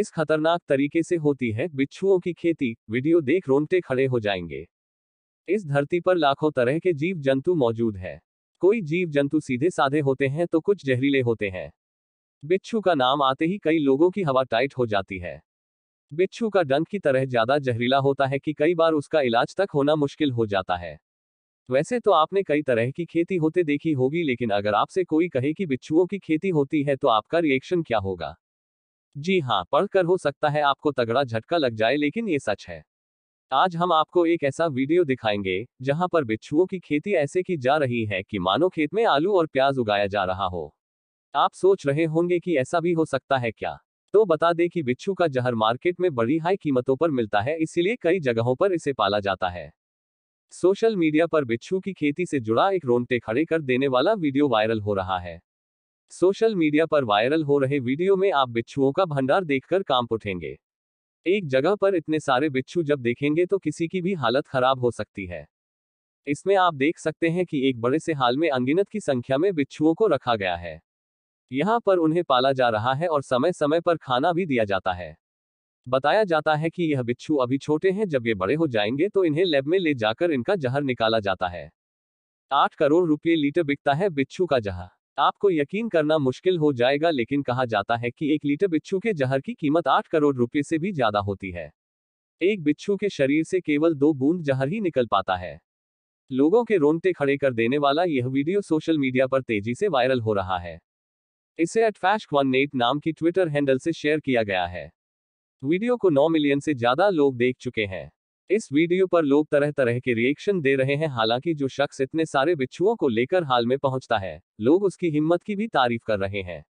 इस खतरनाक तरीके से होती है बिच्छुओं की खेती वीडियो देख रोंगटे खड़े हो जाएंगे इस धरती पर लाखों तरह के जीव जंतु मौजूद है कोई जीव जंतु सीधे साधे होते हैं तो कुछ जहरीले होते हैं बिच्छू का नाम आते ही कई लोगों की हवा टाइट हो जाती है बिच्छू का डंक की तरह ज्यादा जहरीला होता है कि कई बार उसका इलाज तक होना मुश्किल हो जाता है वैसे तो आपने कई तरह की खेती होते देखी होगी लेकिन अगर आपसे कोई कहे कि बिच्छुओं की खेती होती है तो आपका रिएक्शन क्या होगा जी हाँ पढ़कर हो सकता है आपको तगड़ा झटका लग जाए लेकिन ये सच है आज हम आपको एक ऐसा वीडियो दिखाएंगे जहां पर बिच्छुओं की खेती ऐसे की जा रही है कि मानो खेत में आलू और प्याज उगाया जा रहा हो आप सोच रहे होंगे कि ऐसा भी हो सकता है क्या तो बता दें कि बिच्छू का जहर मार्केट में बड़ी हाई कीमतों पर मिलता है इसीलिए कई जगहों पर इसे पाला जाता है सोशल मीडिया पर बिच्छू की खेती से जुड़ा एक रोनटे खड़े कर देने वाला वीडियो वायरल हो रहा है सोशल मीडिया पर वायरल हो रहे वीडियो में आप बिच्छुओं का भंडार देखकर कांप उठेंगे एक जगह पर इतने सारे बिच्छू जब देखेंगे तो किसी की भी हालत खराब हो सकती है इसमें आप देख सकते हैं कि एक बड़े से हाल में अंगिनत की संख्या में बिच्छुओं को रखा गया है यहाँ पर उन्हें पाला जा रहा है और समय समय पर खाना भी दिया जाता है बताया जाता है कि यह बिच्छू अभी छोटे हैं जब ये बड़े हो जाएंगे तो इन्हें लैब में ले जाकर इनका जहर निकाला जाता है आठ करोड़ रुपये लीटर बिकता है बिच्छू का जहर आपको यकीन करना मुश्किल हो जाएगा लेकिन कहा जाता है कि एक लीटर बिच्छू के जहर की कीमत आठ करोड़ रुपये से भी ज्यादा होती है एक बिच्छू के शरीर से केवल दो बूंद जहर ही निकल पाता है लोगों के रोंगटे खड़े कर देने वाला यह वीडियो सोशल मीडिया पर तेजी से वायरल हो रहा है इसे एटफैश वन नाम की ट्विटर हैंडल से शेयर किया गया है वीडियो को 9 मिलियन से ज्यादा लोग देख चुके हैं इस वीडियो पर लोग तरह तरह के रिएक्शन दे रहे हैं हालांकि जो शख्स इतने सारे बिच्छुओं को लेकर हाल में पहुंचता है लोग उसकी हिम्मत की भी तारीफ कर रहे हैं